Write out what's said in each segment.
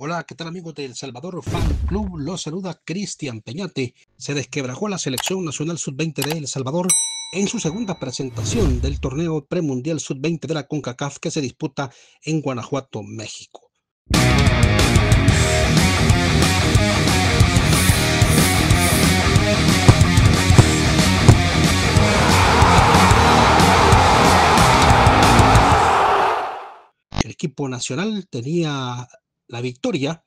Hola, ¿qué tal amigos de El Salvador Fan Club? Los saluda Cristian Peñate. Se desquebrajó la selección nacional sub-20 de El Salvador en su segunda presentación del torneo premundial sub-20 de la CONCACAF que se disputa en Guanajuato, México. El equipo nacional tenía la victoria,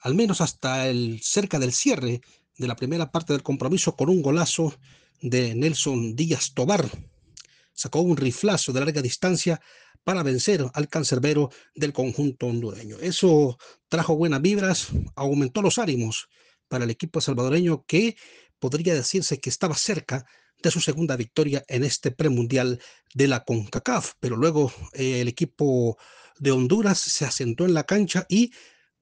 al menos hasta el, cerca del cierre de la primera parte del compromiso con un golazo de Nelson Díaz Tobar. Sacó un riflazo de larga distancia para vencer al cancerbero del conjunto hondureño. Eso trajo buenas vibras, aumentó los ánimos para el equipo salvadoreño que podría decirse que estaba cerca de su segunda victoria en este premundial de la CONCACAF, pero luego eh, el equipo de Honduras se asentó en la cancha y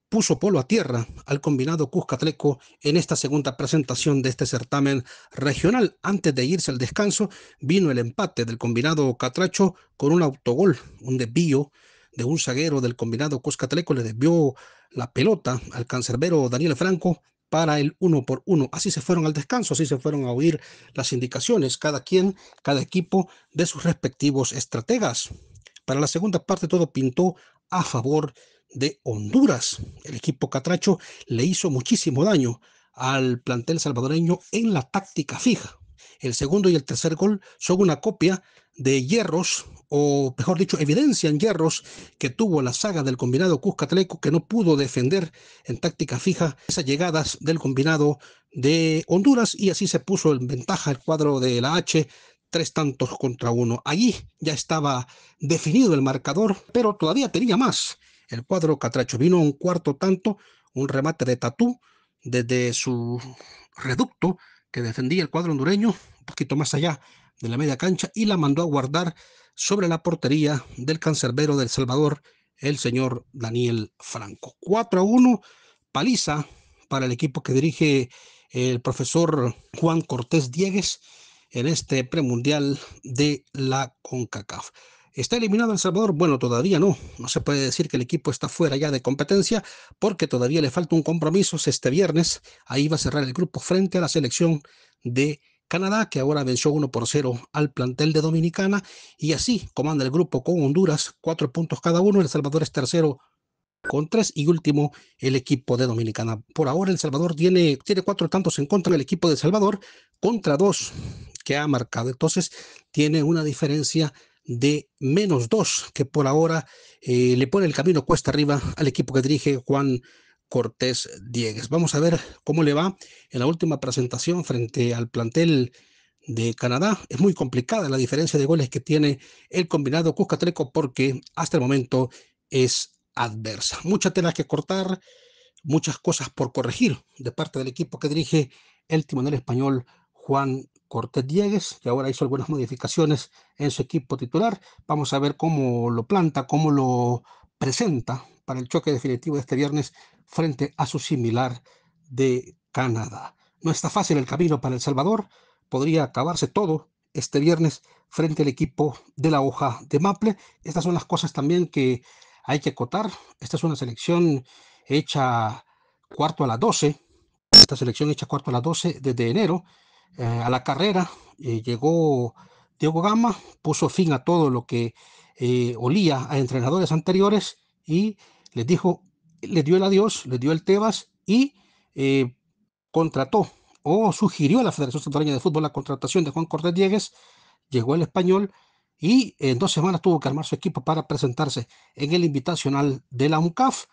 puso polo a tierra al combinado Cuscatleco en esta segunda presentación de este certamen regional. Antes de irse al descanso, vino el empate del combinado Catracho con un autogol, un desvío de un zaguero del combinado Cuscatleco, le desvió la pelota al cancerbero Daniel Franco para el uno por uno. Así se fueron al descanso, así se fueron a oír las indicaciones, cada quien, cada equipo de sus respectivos estrategas. Para la segunda parte todo pintó a favor de Honduras. El equipo catracho le hizo muchísimo daño al plantel salvadoreño en la táctica fija. El segundo y el tercer gol son una copia de hierros, o mejor dicho, evidencia en hierros que tuvo la saga del combinado Cuscatleco, que no pudo defender en táctica fija esas llegadas del combinado de Honduras, y así se puso en ventaja el cuadro de la H, tres tantos contra uno. Allí ya estaba definido el marcador, pero todavía tenía más. El cuadro Catracho vino un cuarto tanto, un remate de Tatú desde su reducto que defendía el cuadro hondureño, un poquito más allá de la media cancha y la mandó a guardar sobre la portería del cancerbero del Salvador, el señor Daniel Franco. 4 a 1, paliza para el equipo que dirige el profesor Juan Cortés Diegues en este premundial de la CONCACAF. ¿Está eliminado El Salvador? Bueno, todavía no. No se puede decir que el equipo está fuera ya de competencia porque todavía le falta un compromiso este viernes. Ahí va a cerrar el grupo frente a la selección de Canadá, que ahora venció 1 por 0 al plantel de Dominicana, y así comanda el grupo con Honduras, cuatro puntos cada uno, El Salvador es tercero con tres y último el equipo de Dominicana. Por ahora El Salvador tiene, tiene cuatro tantos en contra del equipo de Salvador contra dos que ha marcado. Entonces tiene una diferencia de menos dos que por ahora eh, le pone el camino cuesta arriba al equipo que dirige Juan Cortés Diegues. Vamos a ver cómo le va en la última presentación frente al plantel de Canadá. Es muy complicada la diferencia de goles que tiene el combinado Cuscatreco porque hasta el momento es adversa. Mucha tela que cortar, muchas cosas por corregir de parte del equipo que dirige el timonel español Juan Cortés Diegues, que ahora hizo algunas modificaciones en su equipo titular. Vamos a ver cómo lo planta, cómo lo presenta para el choque definitivo de este viernes frente a su similar de Canadá. No está fácil el camino para El Salvador. Podría acabarse todo este viernes frente al equipo de la hoja de Maple. Estas son las cosas también que hay que acotar. Esta es una selección hecha cuarto a las 12. Esta selección hecha cuarto a las 12 desde enero. Eh, a la carrera eh, llegó Diego Gama, puso fin a todo lo que eh, olía a entrenadores anteriores y les dijo le dio el adiós, le dio el Tebas y eh, contrató o sugirió a la Federación central de Fútbol la contratación de Juan Cortés Diegues, llegó el español y en dos semanas tuvo que armar su equipo para presentarse en el invitacional de la UNCAF.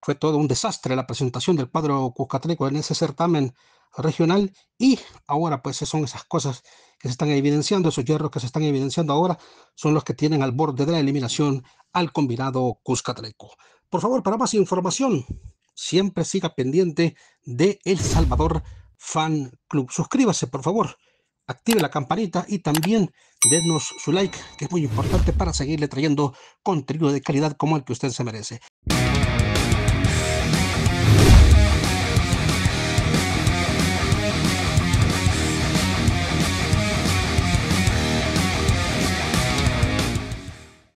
Fue todo un desastre la presentación del Padre cuscatleco en ese certamen regional y ahora pues son esas cosas que se están evidenciando, esos hierros que se están evidenciando ahora son los que tienen al borde de la eliminación al combinado cuscatleco. Por favor, para más información, siempre siga pendiente de El Salvador Fan Club. Suscríbase, por favor, active la campanita y también denos su like, que es muy importante para seguirle trayendo contenido de calidad como el que usted se merece.